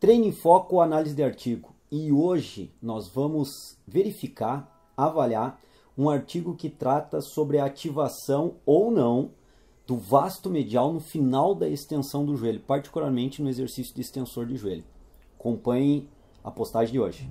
Treino em Foco Análise de Artigo. E hoje nós vamos verificar, avaliar um artigo que trata sobre a ativação ou não do vasto medial no final da extensão do joelho, particularmente no exercício de extensor de joelho. Acompanhe a postagem de hoje.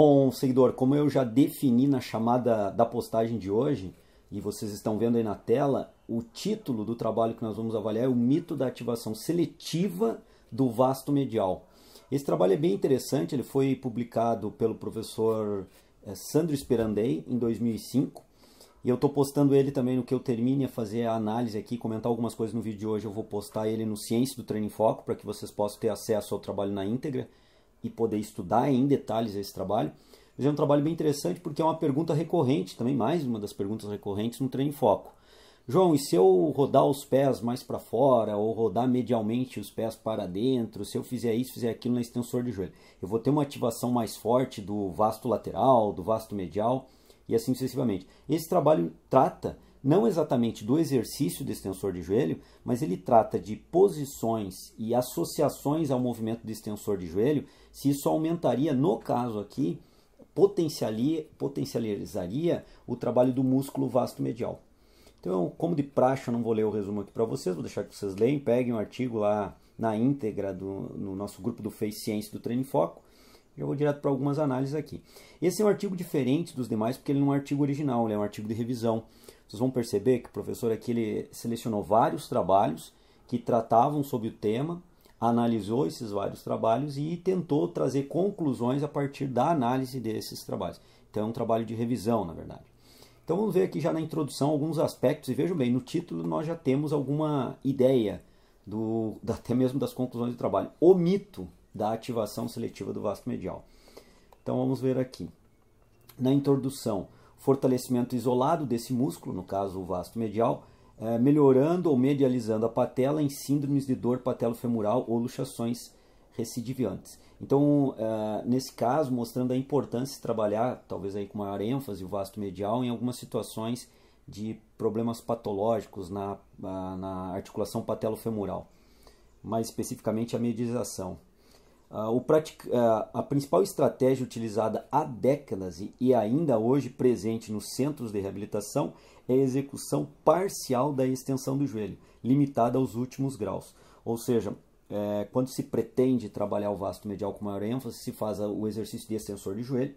Bom, seguidor, como eu já defini na chamada da postagem de hoje, e vocês estão vendo aí na tela, o título do trabalho que nós vamos avaliar é o mito da ativação seletiva do vasto medial. Esse trabalho é bem interessante, ele foi publicado pelo professor eh, Sandro Esperandei em 2005, e eu estou postando ele também no que eu termine a fazer a análise aqui, comentar algumas coisas no vídeo de hoje, eu vou postar ele no Ciência do Treino em Foco, para que vocês possam ter acesso ao trabalho na íntegra, e poder estudar em detalhes esse trabalho. Mas é um trabalho bem interessante porque é uma pergunta recorrente, também mais uma das perguntas recorrentes no Treino em Foco. João, e se eu rodar os pés mais para fora ou rodar medialmente os pés para dentro, se eu fizer isso, fizer aquilo na extensor de joelho, eu vou ter uma ativação mais forte do vasto lateral, do vasto medial e assim sucessivamente. Esse trabalho trata não exatamente do exercício do extensor de joelho, mas ele trata de posições e associações ao movimento do extensor de joelho, se isso aumentaria, no caso aqui, potencializaria o trabalho do músculo vasto medial. Então, como de praxe, eu não vou ler o resumo aqui para vocês, vou deixar que vocês leem, peguem o um artigo lá na íntegra do, no nosso grupo do Face Ciência do Treino em Foco. Eu vou direto para algumas análises aqui. Esse é um artigo diferente dos demais, porque ele não é um artigo original, ele é um artigo de revisão. Vocês vão perceber que o professor aqui ele selecionou vários trabalhos que tratavam sobre o tema, analisou esses vários trabalhos e tentou trazer conclusões a partir da análise desses trabalhos. Então é um trabalho de revisão, na verdade. Então vamos ver aqui já na introdução alguns aspectos e vejam bem, no título nós já temos alguma ideia do, até mesmo das conclusões do trabalho. O mito da ativação seletiva do vasto medial. Então vamos ver aqui. Na introdução, fortalecimento isolado desse músculo, no caso o vasto medial, é, melhorando ou medializando a patela em síndromes de dor patelofemoral ou luxações recidivantes. Então, é, nesse caso, mostrando a importância de trabalhar, talvez aí com maior ênfase, o vasto medial em algumas situações de problemas patológicos na, ah, na articulação patelofemoral, mais especificamente a medialização. Uh, pratic... uh, a principal estratégia utilizada há décadas e ainda hoje presente nos centros de reabilitação é a execução parcial da extensão do joelho, limitada aos últimos graus. Ou seja, é, quando se pretende trabalhar o vasto medial com maior ênfase, se faz o exercício de extensor de joelho,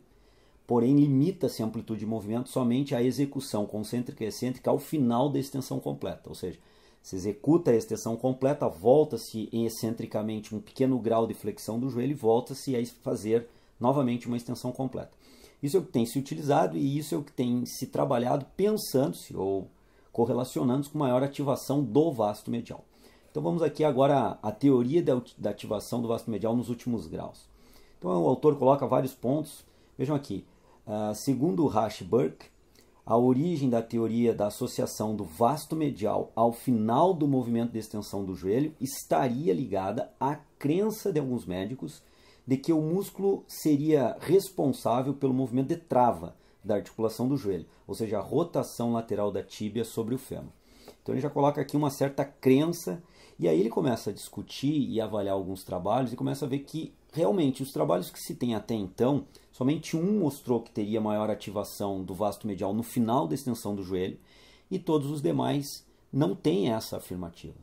porém limita-se a amplitude de movimento somente à execução concêntrica e excêntrica ao final da extensão completa. Ou seja, se executa a extensão completa, volta-se excentricamente um pequeno grau de flexão do joelho e volta-se a fazer novamente uma extensão completa. Isso é o que tem se utilizado e isso é o que tem se trabalhado pensando-se ou correlacionando se com maior ativação do vasto medial. Então vamos aqui agora à teoria da ativação do vasto medial nos últimos graus. Então o autor coloca vários pontos. Vejam aqui, ah, segundo Rash Burke, a origem da teoria da associação do vasto medial ao final do movimento de extensão do joelho estaria ligada à crença de alguns médicos de que o músculo seria responsável pelo movimento de trava da articulação do joelho, ou seja, a rotação lateral da tíbia sobre o fêmur. Então ele já coloca aqui uma certa crença e aí ele começa a discutir e avaliar alguns trabalhos e começa a ver que realmente, os trabalhos que se tem até então, somente um mostrou que teria maior ativação do vasto medial no final da extensão do joelho e todos os demais não têm essa afirmativa.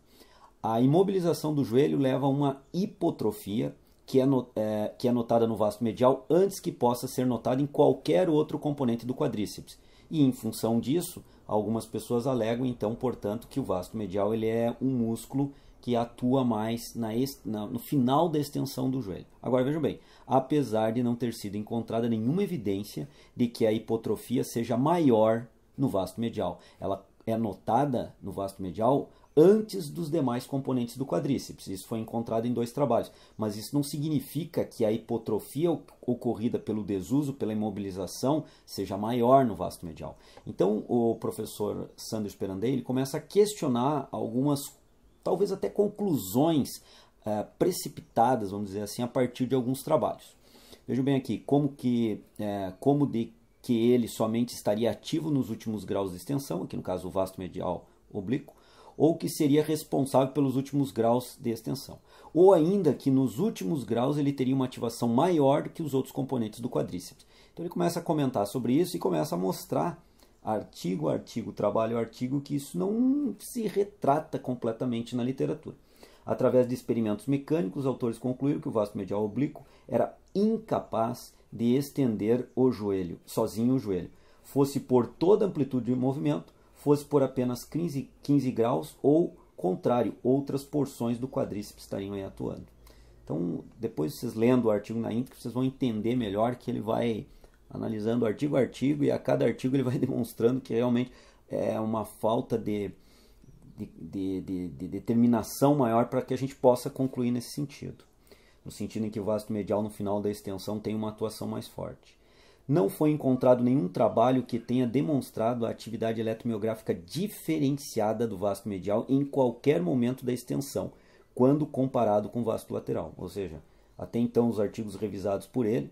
A imobilização do joelho leva a uma hipotrofia que é, no, é, que é notada no vasto medial antes que possa ser notada em qualquer outro componente do quadríceps. E em função disso, algumas pessoas alegam então, portanto, que o vasto medial ele é um músculo que atua mais na, na, no final da extensão do joelho. Agora vejam bem, apesar de não ter sido encontrada nenhuma evidência de que a hipotrofia seja maior no vasto medial, ela é notada no vasto medial antes dos demais componentes do quadríceps. Isso foi encontrado em dois trabalhos, mas isso não significa que a hipotrofia ocorrida pelo desuso, pela imobilização, seja maior no vasto medial. Então, o professor Sandro Esperandei, ele começa a questionar algumas talvez até conclusões é, precipitadas, vamos dizer assim, a partir de alguns trabalhos. Vejam bem aqui, como que, é, como de que ele somente estaria ativo nos últimos graus de extensão, aqui no caso o vasto medial oblíquo, ou que seria responsável pelos últimos graus de extensão. Ou ainda que nos últimos graus ele teria uma ativação maior do que os outros componentes do quadríceps. Então ele começa a comentar sobre isso e começa a mostrar artigo a artigo, trabalho a artigo, que isso não se retrata completamente na literatura. Através de experimentos mecânicos, os autores concluíram que o vasto medial oblíquo era incapaz de estender o joelho, sozinho o joelho, fosse por toda a amplitude de movimento, fosse por apenas 15, 15 graus ou contrário, outras porções do quadríceps estariam aí atuando. Então, depois vocês lendo o artigo na íntegra, vocês vão entender melhor que ele vai analisando artigo a artigo e a cada artigo ele vai demonstrando que realmente é uma falta de, de, de, de determinação maior para que a gente possa concluir nesse sentido. No sentido em que o vasto medial no final da extensão tem uma atuação mais forte. Não foi encontrado nenhum trabalho que tenha demonstrado a atividade eletromiográfica diferenciada do vasto medial em qualquer momento da extensão, quando comparado com o vasto lateral. Ou seja, até então os artigos revisados por ele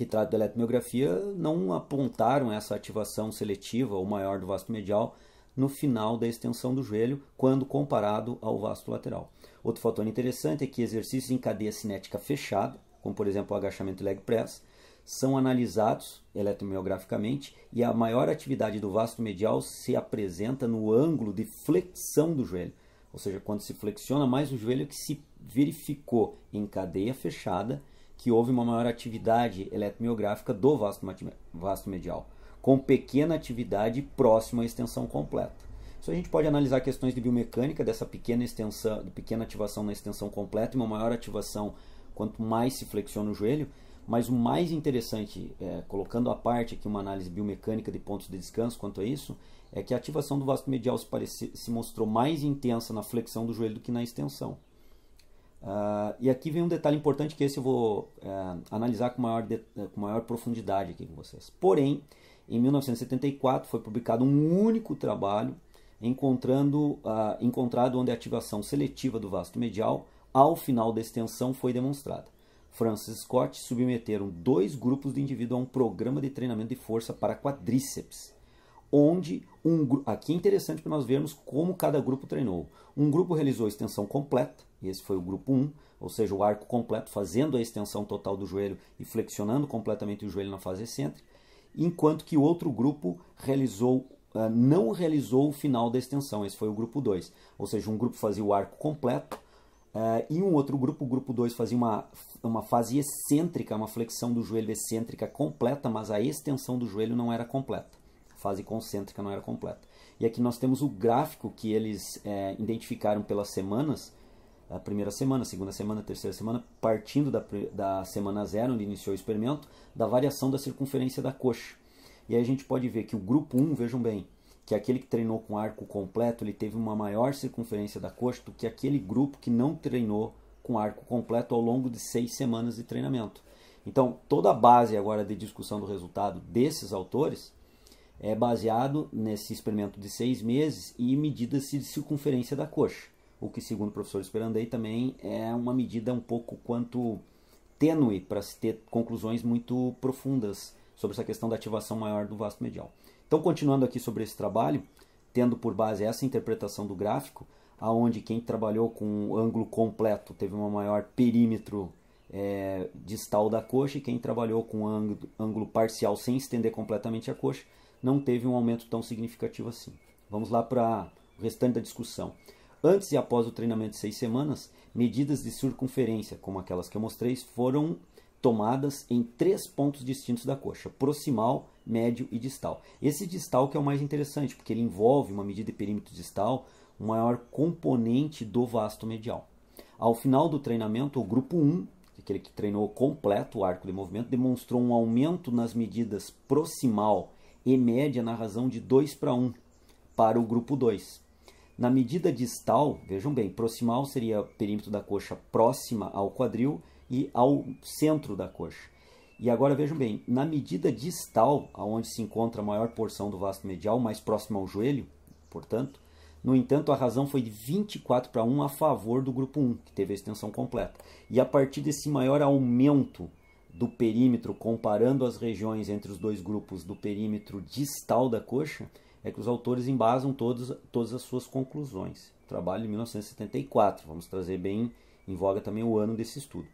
que trata da eletromiografia não apontaram essa ativação seletiva ou maior do vasto medial no final da extensão do joelho quando comparado ao vasto lateral. Outro fator interessante é que exercícios em cadeia cinética fechada, como por exemplo o agachamento leg press, são analisados eletromiograficamente e a maior atividade do vasto medial se apresenta no ângulo de flexão do joelho, ou seja, quando se flexiona mais o joelho que se verificou em cadeia fechada que houve uma maior atividade eletromiográfica do vasto medial, com pequena atividade próxima à extensão completa. Isso a gente pode analisar questões de biomecânica dessa pequena extensão, de pequena ativação na extensão completa e uma maior ativação quanto mais se flexiona o joelho. Mas o mais interessante, é, colocando à parte aqui uma análise biomecânica de pontos de descanso quanto a isso, é que a ativação do vasto medial se, parece, se mostrou mais intensa na flexão do joelho do que na extensão. Uh, e aqui vem um detalhe importante que esse eu vou uh, analisar com maior, com maior profundidade aqui com vocês. Porém, em 1974 foi publicado um único trabalho encontrando, uh, encontrado onde a ativação seletiva do vasto medial ao final da extensão foi demonstrada. Francis Scott submeteram dois grupos de indivíduos a um programa de treinamento de força para quadríceps onde um aqui é interessante para nós vermos como cada grupo treinou. Um grupo realizou a extensão completa, e esse foi o grupo 1, ou seja, o arco completo fazendo a extensão total do joelho e flexionando completamente o joelho na fase excêntrica, enquanto que o outro grupo realizou ah, não realizou o final da extensão, esse foi o grupo 2. Ou seja, um grupo fazia o arco completo ah, e um outro grupo, o grupo 2, fazia uma, uma fase excêntrica, uma flexão do joelho excêntrica completa, mas a extensão do joelho não era completa fase concêntrica não era completa. E aqui nós temos o gráfico que eles é, identificaram pelas semanas, a primeira semana, segunda semana, terceira semana, partindo da, da semana zero, onde iniciou o experimento, da variação da circunferência da coxa. E aí a gente pode ver que o grupo 1, vejam bem, que é aquele que treinou com arco completo, ele teve uma maior circunferência da coxa do que aquele grupo que não treinou com arco completo ao longo de seis semanas de treinamento. Então, toda a base agora de discussão do resultado desses autores é baseado nesse experimento de seis meses e medidas de circunferência da coxa, o que, segundo o professor Esperandei, também é uma medida um pouco quanto tênue para se ter conclusões muito profundas sobre essa questão da ativação maior do vasto medial. Então, continuando aqui sobre esse trabalho, tendo por base essa interpretação do gráfico, aonde quem trabalhou com ângulo completo teve um maior perímetro é, distal da coxa e quem trabalhou com ângulo parcial sem estender completamente a coxa não teve um aumento tão significativo assim. Vamos lá para o restante da discussão. Antes e após o treinamento de seis semanas, medidas de circunferência, como aquelas que eu mostrei, foram tomadas em três pontos distintos da coxa: proximal, médio e distal. Esse distal que é o mais interessante, porque ele envolve uma medida de perímetro distal, o maior componente do vasto medial. Ao final do treinamento, o grupo 1, aquele que treinou completo o arco de movimento, demonstrou um aumento nas medidas proximal e média na razão de 2 para 1 para o grupo 2. Na medida distal, vejam bem, proximal seria o perímetro da coxa próxima ao quadril e ao centro da coxa. E agora vejam bem, na medida distal, aonde se encontra a maior porção do vasto medial, mais próximo ao joelho, portanto, no entanto, a razão foi de 24 para 1 a favor do grupo 1, que teve a extensão completa. E a partir desse maior aumento do perímetro, comparando as regiões entre os dois grupos do perímetro distal da coxa, é que os autores embasam todos, todas as suas conclusões. Trabalho de 1974, vamos trazer bem em voga também o ano desse estudo.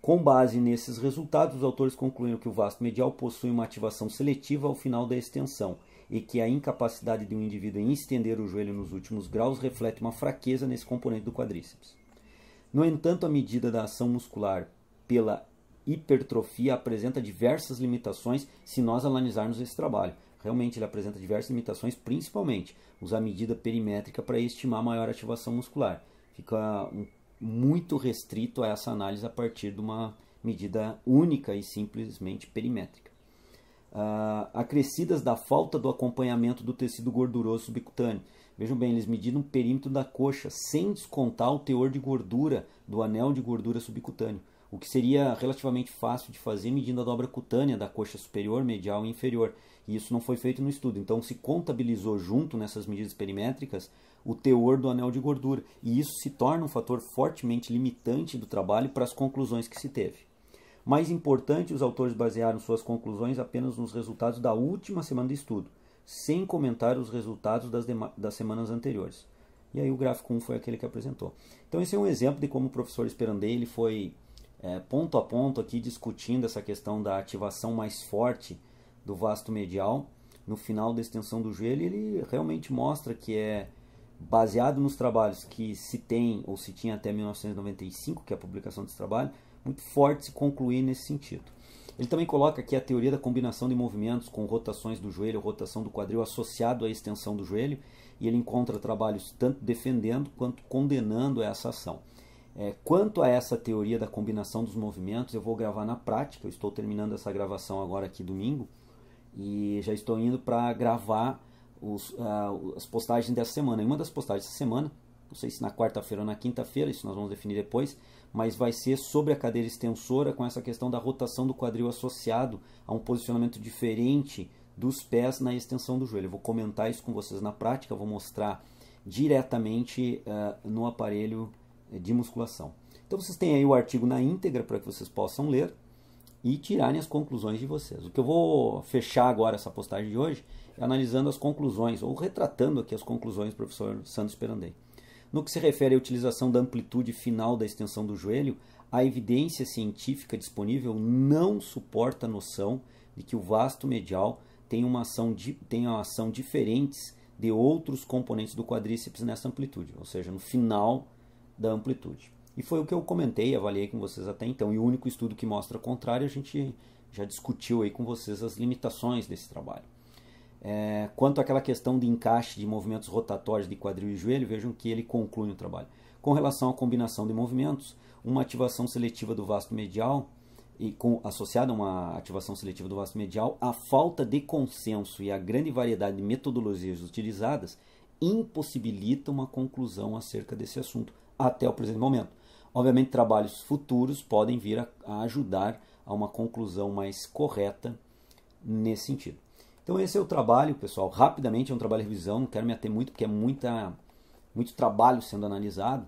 Com base nesses resultados, os autores concluíram que o vasto medial possui uma ativação seletiva ao final da extensão e que a incapacidade de um indivíduo em estender o joelho nos últimos graus reflete uma fraqueza nesse componente do quadríceps. No entanto, a medida da ação muscular pela hipertrofia apresenta diversas limitações se nós analisarmos esse trabalho. Realmente ele apresenta diversas limitações, principalmente usar medida perimétrica para estimar maior ativação muscular. Fica muito restrito a essa análise a partir de uma medida única e simplesmente perimétrica. Uh, acrescidas da falta do acompanhamento do tecido gorduroso subcutâneo. Vejam bem, eles mediram o perímetro da coxa sem descontar o teor de gordura do anel de gordura subcutâneo o que seria relativamente fácil de fazer medindo a dobra cutânea da coxa superior, medial e inferior. E isso não foi feito no estudo. Então se contabilizou junto nessas medidas perimétricas o teor do anel de gordura. E isso se torna um fator fortemente limitante do trabalho para as conclusões que se teve. Mais importante, os autores basearam suas conclusões apenas nos resultados da última semana de estudo, sem comentar os resultados das, das semanas anteriores. E aí o gráfico 1 foi aquele que apresentou. Então esse é um exemplo de como o professor Esperandei ele foi é, ponto a ponto aqui discutindo essa questão da ativação mais forte do vasto medial no final da extensão do joelho, ele realmente mostra que é baseado nos trabalhos que se tem ou se tinha até 1995, que é a publicação desse trabalho, muito forte se concluir nesse sentido. Ele também coloca aqui a teoria da combinação de movimentos com rotações do joelho, rotação do quadril associado à extensão do joelho, e ele encontra trabalhos tanto defendendo quanto condenando essa ação. É, quanto a essa teoria da combinação dos movimentos, eu vou gravar na prática. Eu estou terminando essa gravação agora aqui domingo e já estou indo para gravar os, uh, as postagens dessa semana. E uma das postagens dessa semana, não sei se na quarta-feira ou na quinta-feira, isso nós vamos definir depois, mas vai ser sobre a cadeira extensora com essa questão da rotação do quadril associado a um posicionamento diferente dos pés na extensão do joelho. Eu vou comentar isso com vocês na prática, vou mostrar diretamente uh, no aparelho é, de musculação. Então vocês têm aí o artigo na íntegra para que vocês possam ler e tirarem as conclusões de vocês. O que eu vou fechar agora essa postagem de hoje é analisando as conclusões, ou retratando aqui as conclusões do professor Santos Perandei. No que se refere à utilização da amplitude final da extensão do joelho, a evidência científica disponível não suporta a noção de que o vasto medial tem uma ação, di, tem uma ação diferentes de outros componentes do quadríceps nessa amplitude, ou seja, no final da amplitude. E foi o que eu comentei avaliei com vocês até então, e o único estudo que mostra o contrário, a gente já discutiu aí com vocês as limitações desse trabalho. É, quanto àquela questão de encaixe de movimentos rotatórios de quadril e joelho, vejam que ele conclui o trabalho. Com relação à combinação de movimentos, uma ativação seletiva do vasto medial e com, associada a uma ativação seletiva do vasto medial, a falta de consenso e a grande variedade de metodologias utilizadas impossibilita uma conclusão acerca desse assunto, até o presente momento. Obviamente, trabalhos futuros podem vir a, a ajudar a uma conclusão mais correta nesse sentido. Então esse é o trabalho, pessoal. Rapidamente é um trabalho de revisão, não quero me ater muito porque é muita, muito trabalho sendo analisado.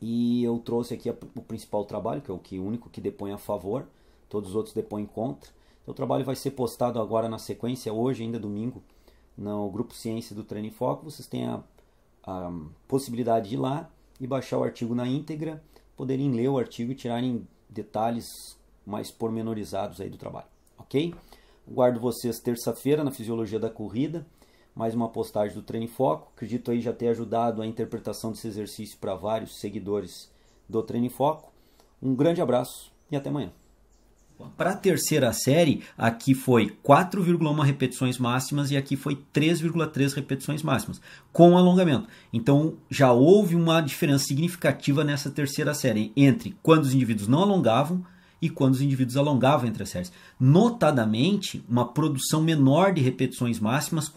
E eu trouxe aqui o principal trabalho, que é o que único que depõe a favor, todos os outros depõem contra. Então, o trabalho vai ser postado agora na sequência, hoje ainda domingo, no grupo Ciência do Treino em Foco. Vocês têm a, a possibilidade de ir lá e baixar o artigo na íntegra, poderem ler o artigo e tirarem detalhes mais pormenorizados aí do trabalho, ok? Aguardo vocês terça-feira na Fisiologia da Corrida, mais uma postagem do Treino Foco. Acredito aí já ter ajudado a interpretação desse exercício para vários seguidores do Treino Foco. Um grande abraço e até amanhã. Para a terceira série, aqui foi 4,1 repetições máximas e aqui foi 3,3 repetições máximas, com alongamento. Então já houve uma diferença significativa nessa terceira série entre quando os indivíduos não alongavam e quando os indivíduos alongavam entre as séries. Notadamente, uma produção menor de repetições máximas.